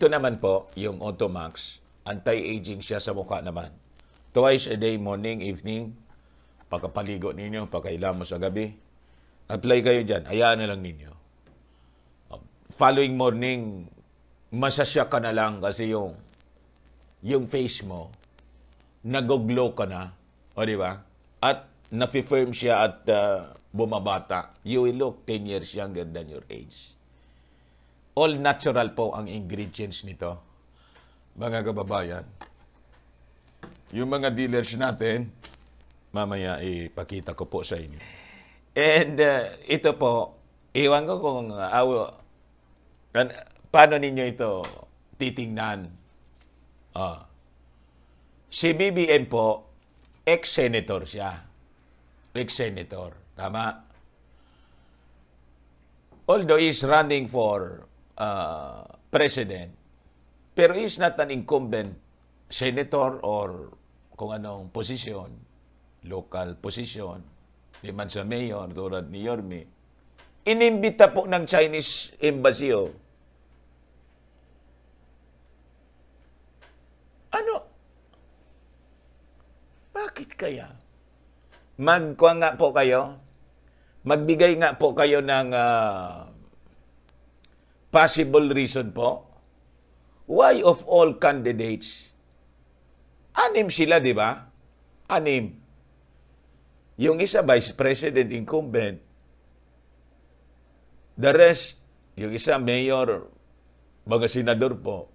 Ito naman po, yung Automax, anti-aging siya sa mukha naman. Twice a day, morning, evening, pagkapaligo ninyo, pagkailan mo sa gabi, apply kayo dyan. Hayaan na lang ninyo. Um, following morning, masasya ka na lang kasi yung yung face mo, nagoglow ka na. O, di ba? At nafi-firm siya at uh, bumabata. You will look 10 years younger than your age. All natural po ang ingredients nito, mga kababayan. Yung mga dealers natin, mamaya ipakita ko po sa inyo. And uh, ito po, iwan ko kung uh, aw, uh, paano ninyo ito titingnan. Uh, si BBM po, ex-senator siya. Ex-senator. Tama? Although he's running for uh, president, pero is not an incumbent senator or kung anong posisyon, local position, di man sa mayor, tulad ni Yorme, inimbita po ng Chinese embassy oh. Ano? Bakit kaya? Magkuha nga po kayo. Magbigay nga po kayo ng uh, Possible reason po, why of all candidates, anim sila, di ba? Anim. Yung isa, Vice President incumbent. The rest, yung isa, Mayor, mga senador po.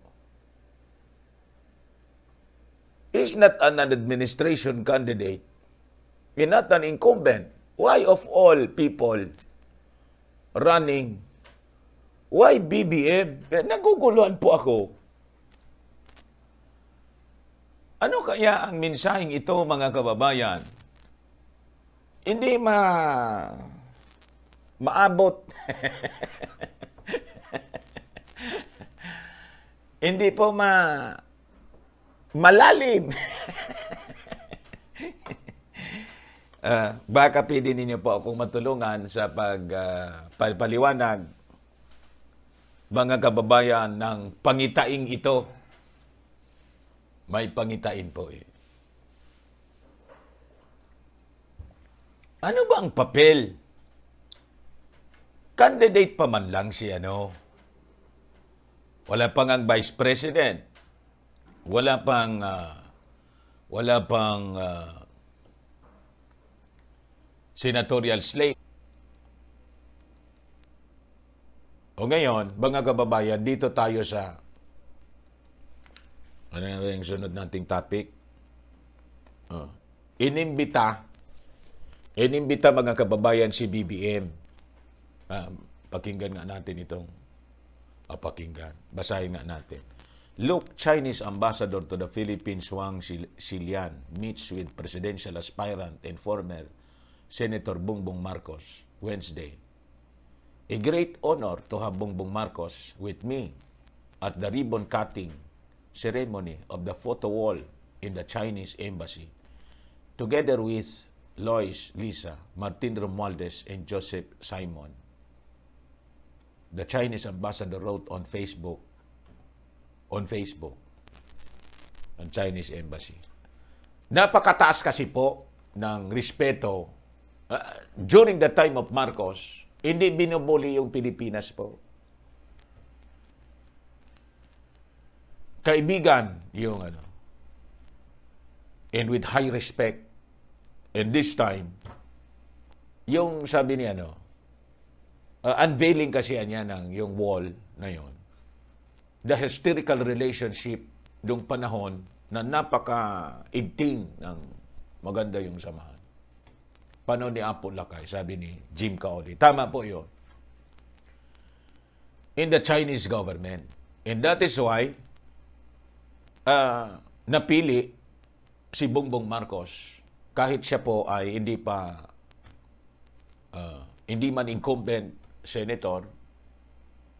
Is not an administration candidate. Is not an incumbent. Why of all people running Why BBM? Naguguluhan po ako. Ano kaya ang mensaheng ito mga kababayan? Hindi ma maabot. Hindi po ma malalim. uh, baka pwede ninyo po akong matulungan sa pag uh, ah, pal mga kababayan, ng pangitaing ito. May pangitain po eh. Ano ba ang papel? Candidate pa man lang si ano. Wala pang ang vice president. Wala pang uh, wala pang uh, senatorial slate. O ngayon, mga kababayan, dito tayo sa ano na yung sunod nating topic? Oh. Inimbita, inimbita mga kababayan si BBM. Ah, pakinggan nga natin itong, ah, pakinggan, basahin nga natin. Look, Chinese ambassador to the Philippines Wang Silian meets with presidential aspirant and former Senator Bongbong Marcos Wednesday a great honor to have Bongbong Marcos with me at the ribbon cutting ceremony of the photo wall in the Chinese embassy, together with Lois Lisa, Martin Romualdez, and Joseph Simon. The Chinese ambassador wrote on Facebook, on Facebook, on Chinese embassy. Napakataas kasi po ng respeto uh, during the time of Marcos, hindi binubuli yung Pilipinas po. Kaibigan yung ano. And with high respect. And this time, yung sabi niya, ano, uh, unveiling kasi niya ng yung wall na yon. The historical relationship dong panahon na napaka-igting ng maganda yung samahan. Paano ni Apo Lakay? Sabi ni Jim Kaoli. Tama po yun. In the Chinese government. And that is why uh, napili si Bongbong Marcos kahit siya po ay hindi pa uh, hindi man incumbent senator,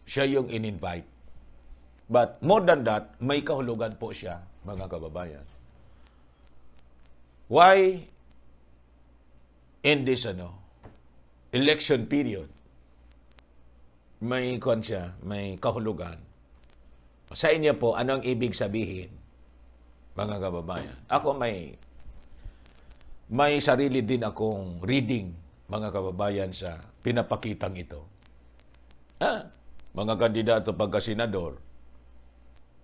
siya yung in-invite. But more than that, may kahulugan po siya, mga kababayan. Why in this ano, election period, may ikon siya, may kahulugan. Sa inyo po, ano ang ibig sabihin, mga kababayan? Ako may may sarili din akong reading, mga kababayan, sa pinapakitang ito. Ha? Mga kandidato pagka-senador,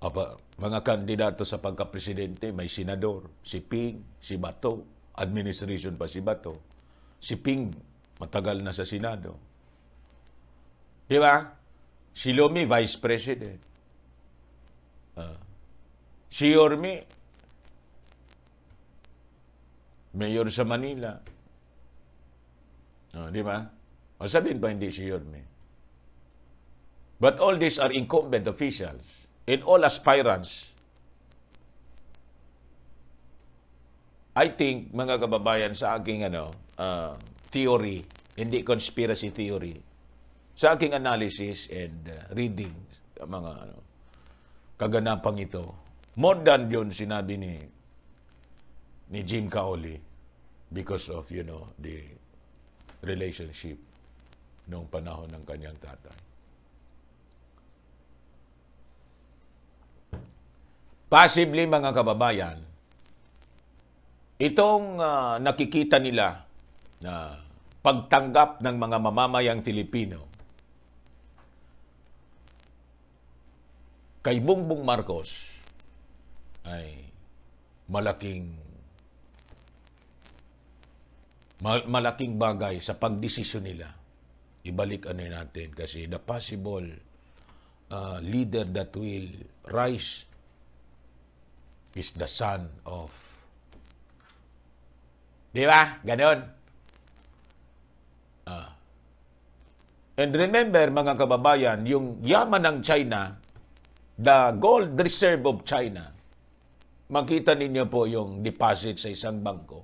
apa, mga kandidato sa pagka-presidente, may senador, si Ping, si Bato, administration pa si Bato. Si Ping, matagal na sa Senado. Di ba? Si Lomi, Vice President. Uh, si Yormi, Mayor sa Manila. Uh, di ba? O sabihin pa hindi si Yormi. But all these are incumbent officials and all aspirants. I think, mga kababayan, sa aking ano, uh, theory, hindi conspiracy theory. Sa aking analysis and uh, reading, mga ano, kaganapang ito, more than yun sinabi ni ni Jim Kaoli because of, you know, the relationship noong panahon ng kanyang tatay. Possibly, mga kababayan, itong uh, nakikita nila na pagtanggap ng mga mamamayang Filipino kay Bongbong Marcos ay malaking malaking bagay sa pagdesisyon nila. Ibalik ano natin kasi the possible uh, leader that will rise is the son of Di ba? Ganon. Ah. And remember mga kababayan, yung yaman ng China, the gold reserve of China, makita ninyo po yung deposit sa isang bangko.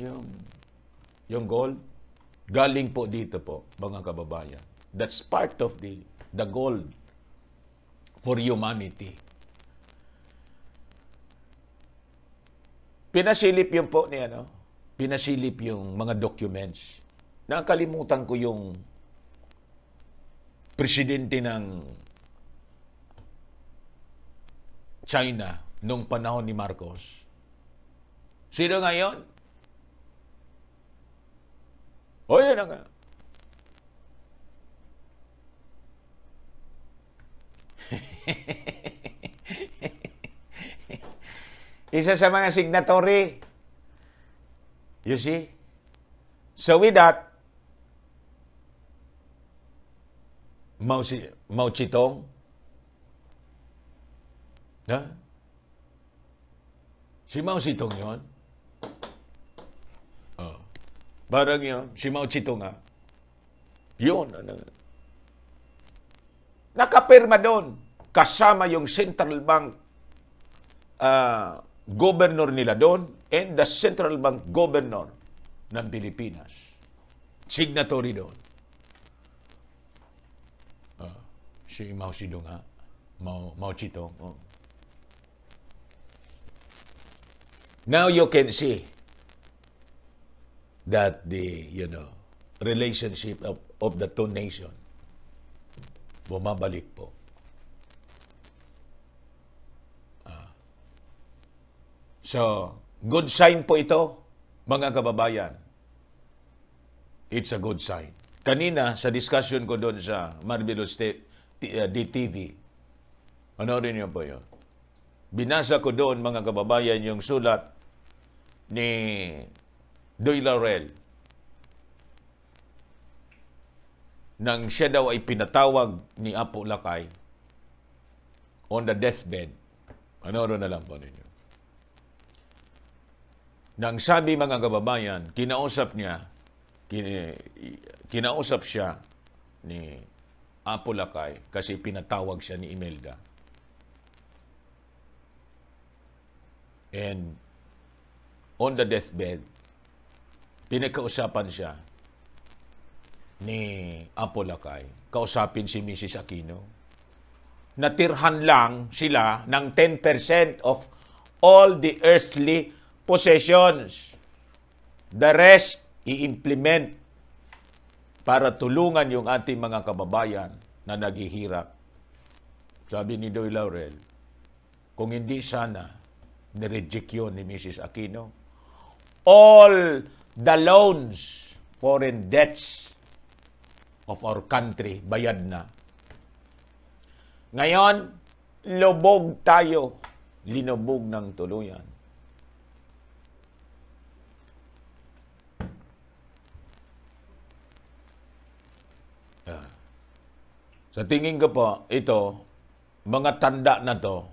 Yung, yung gold, galing po dito po, mga kababayan. That's part of the, the gold for humanity. Pinasilip yung po ni ano, pinasilip yung mga documents. Nakalimutan ko yung presidente ng China nung panahon ni Marcos. Sino ngayon? O yun na nga. Isa sa mga signatory. You see? So with that, Mao, Mao Chitong, na? Si Mao Chitong yun. Oh. Barang yun, si Mao Chitong nga. Yun. Ano. Nakapirma doon. Kasama yung central bank uh, governor nila doon and the central bank governor ng Pilipinas. Signatory doon. Uh, si Mao Zedong ha. Ah. Mao, Mao Zedong. Oh. Now you can see that the, you know, relationship of, of the two nations bumabalik po. So, good sign po ito, mga kababayan. It's a good sign. Kanina, sa discussion ko doon sa Marvelous uh, DTV, panoorin niyo po yun. Binasa ko doon, mga kababayan, yung sulat ni Doy Laurel nang siya daw ay pinatawag ni Apo Lakay on the deathbed. Panoorin na lang po ninyo. Nang sabi mga kababayan, kinausap niya, kinausap siya ni Apolakay kasi pinatawag siya ni Imelda. And on the deathbed, pinagkausapan siya ni Apolakay. Kausapin si Mrs. Aquino. Natirhan lang sila ng 10% of all the earthly possessions. The rest, i-implement para tulungan yung ating mga kababayan na naghihirap. Sabi ni Doy Laurel, kung hindi sana, nireject yun ni Mrs. Aquino. All the loans, foreign debts of our country, bayad na. Ngayon, lubog tayo, linubog ng tuluyan. Sa tingin ko po, ito, mga tanda na to,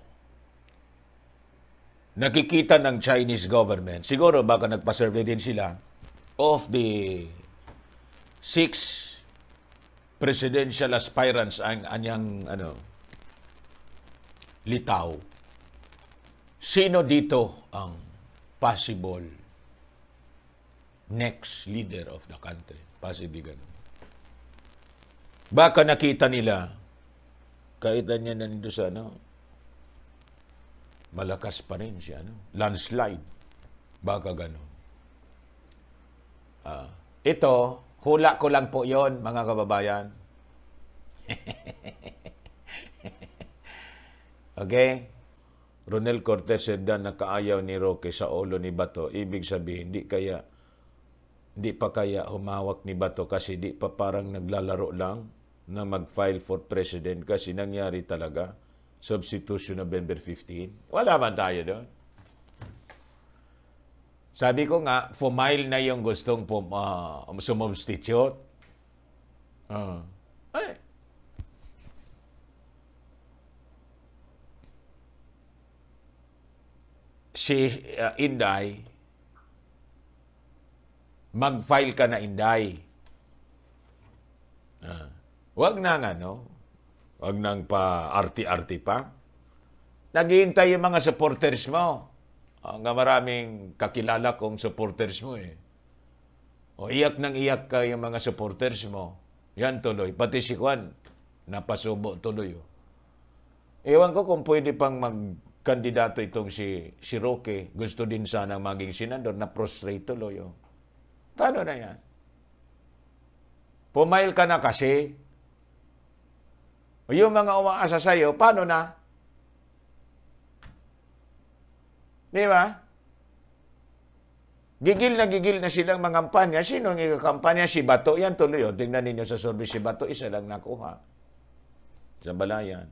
nakikita ng Chinese government, siguro baka nagpa-survey din sila, of the six presidential aspirants ang anyang ano, litaw. Sino dito ang possible next leader of the country? Possibly ganun. Baka nakita nila, kahit niya nandito sa ano, malakas pa rin siya, ano? landslide. Baka ganun. Ah, ito, hula ko lang po yon mga kababayan. okay? Ronel Cortez said na nakaayaw ni Roque sa ulo ni Bato. Ibig sabihin, hindi kaya, hindi pa kaya humawak ni Bato kasi di pa parang naglalaro lang na mag-file for president kasi nangyari talaga substitution November 15. Wala man tayo doon. Sabi ko nga, fumile na yung gustong pum, uh, ah, sumubstitute. Uh, ah. ay. Si uh, Inday, mag-file ka na Inday. Uh. Huwag nang ano, huwag nang pa-arty-arty pa. Naghihintay yung mga supporters mo. Ang ah, maraming kakilala kong supporters mo eh. O iyak nang iyak ka yung mga supporters mo. Yan tuloy. Pati si Juan, napasubo tuloy. Oh. Ewan ko kung pwede pang magkandidato itong si, si Roque. Gusto din sana maging senador na prostrate tuloy. Oh. Paano na yan? Pumail ka na kasi o yung mga umaasa sa'yo, paano na? Di ba? Gigil na gigil na silang mga kampanya. Sino ang ikakampanya? Si Bato. Yan tuloy. Oh. Tingnan ninyo sa survey si Bato. Isa lang nakuha. Sa balayan.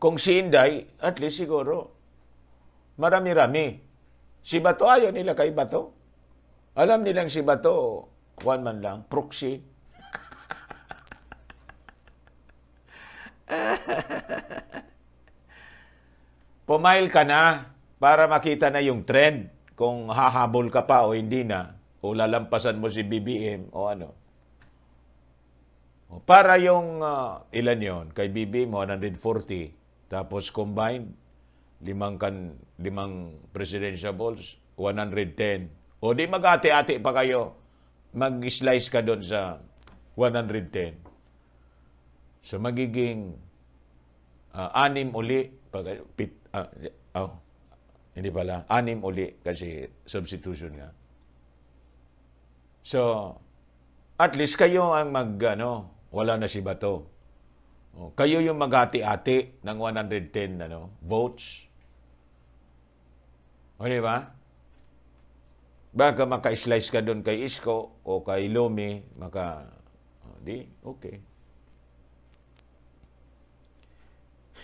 Kung si Inday, at least siguro, marami-rami. Si Bato, ayaw nila kay Bato. Alam nilang si Bato, one man lang, proxy. pumail ka na para makita na yung trend kung hahabol ka pa o hindi na o lalampasan mo si BBM o ano. O para yung uh, ilan yon kay BBM 140 tapos combined limang kan limang presidential balls 110. O di mag-ate-ate pa kayo. Mag-slice ka doon sa 110. So magiging uh, anim uli, pag, Uh, oh, hindi pala. Anim uli kasi substitution nga. So, at least kayo ang mag, ano, wala na si Bato. Oh, kayo yung maghati-ati ng 110 ano, votes. O, di ba? Baka maka-slice ka doon kay Isko o kay Lumi, maka... Oh, di, okay.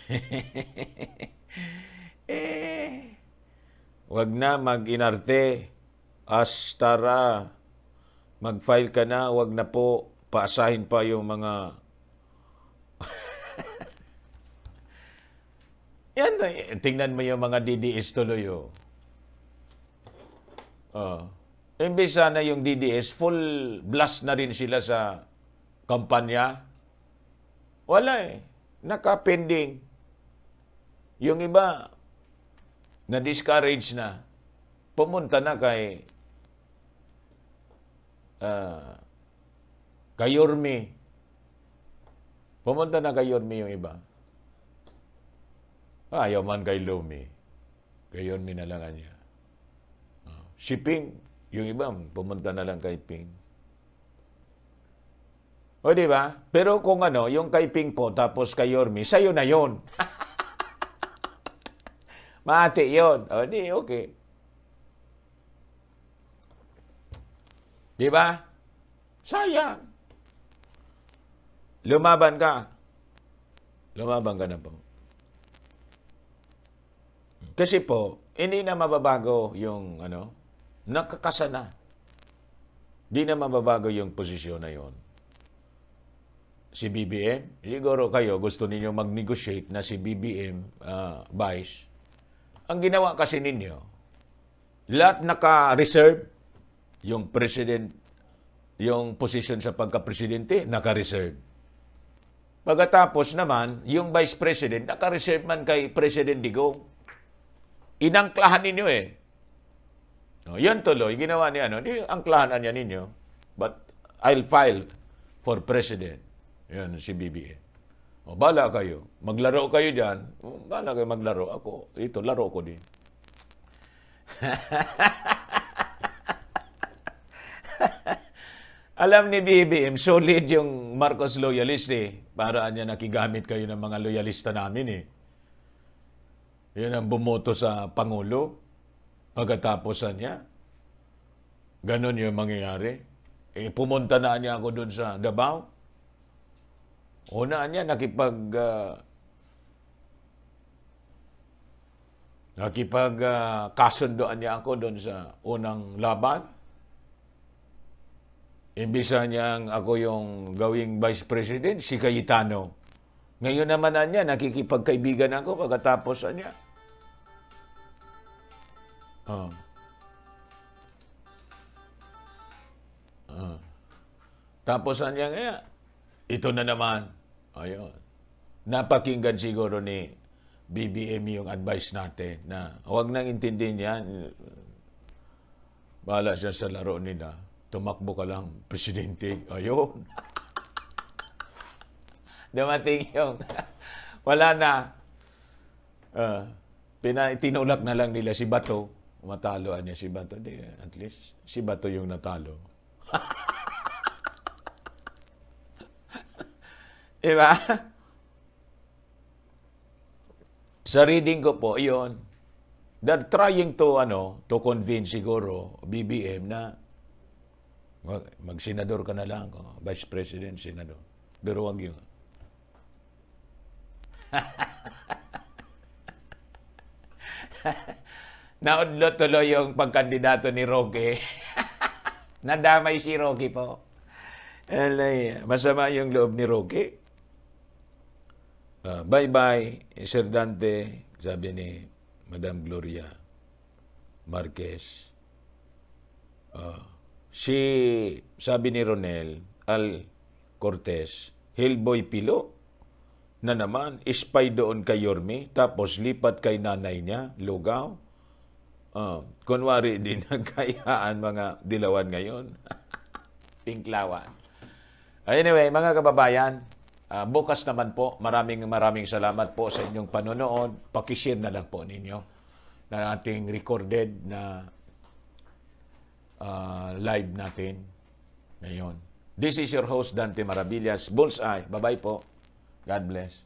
eh, wag na mag-inarte. Astara. Mag-file ka na, wag na po paasahin pa yung mga Yan, eh, tingnan mo yung mga DDS tuloy oh. Oh. Imbis sana yung DDS, full blast na rin sila sa kampanya. Wala eh. Naka-pending. Yung iba, na-discourage na, pumunta na kay uh, kay Yormi. Pumunta na kay Yormi yung iba. Ah, ayaw man kay Lumi. Kay Yormi na lang niya. Uh, si Ping, yung iba, pumunta na lang kay Ping. O, di ba? Pero kung ano, yung kay Ping po, tapos kay Yormi, sa'yo na yon Maati yun. O di, okay. Di ba? Sayang. Lumaban ka. Lumaban ka na po. Kasi po, hindi na mababago yung ano, nakakasana. Hindi na mababago yung posisyon na yon. Si BBM, siguro kayo gusto ninyo mag-negotiate na si BBM uh, ah, Vice ang ginawa kasi ninyo, lahat naka-reserve, yung president, yung position sa pagka-presidente, naka-reserve. Pagkatapos naman, yung vice president, naka-reserve man kay President Digong. Inangklahan ninyo eh. No, yan tuloy, ginawa niya, ano, angklahanan niya ninyo. But I'll file for president. Yan si BBM. O, bala kayo. Maglaro kayo dyan. O, hmm, bala kayo maglaro. Ako, ito, laro ko din. Alam ni BBM, solid yung Marcos loyalist eh. Paraan niya nakigamit kayo ng mga loyalista namin eh. Yan ang bumoto sa Pangulo. Pagkatapusan niya. Ganon yung mangyayari. Eh, pumunta na niya ako dun sa Davao. Una niya, nakipag... Uh, ah, nakipagkasundoan ah, uh, niya ako doon sa unang laban. Imbisa niyang ako yung gawing vice president, si Cayetano. Ngayon naman niya, nakikipagkaibigan ako pagkatapos niya. Oh. Oh. Tapos niya nga, ito na naman. Ayun. Napakinggan siguro ni BBM yung advice natin na huwag nang intindihin yan. Bahala siya sa laro nila. Tumakbo ka lang, presidente. Ayun. Dumating yung... Wala na. Uh, ah, pina, tinulak na lang nila si Bato. Mataloan niya si Bato. Di, at least si Bato yung natalo. Di ba? Sa reading ko po, iyon, They're trying to, ano, to convince siguro BBM na mag-senador ka na lang, oh, vice president, senador. Pero wag yun. Naudlo tuloy yung pagkandidato ni Roque. Nadamay si Roque po. Alay, masama yung loob ni Roque. Ah, bye-bye, Sir Dante, sabi ni Madam Gloria Marquez. Uh, si, sabi ni Ronel Al Cortez, Hellboy Pilo na naman, ispy doon kay Yormi, tapos lipat kay nanay niya, Lugaw. Uh, kunwari din ang mga dilawan ngayon. Pinklawan. Anyway, mga kababayan, Uh, bukas naman po, maraming maraming salamat po sa inyong panonood. Pakishare na lang po ninyo na ating recorded na uh, live natin ngayon. This is your host, Dante Marabillas. Bullseye. Bye-bye po. God bless.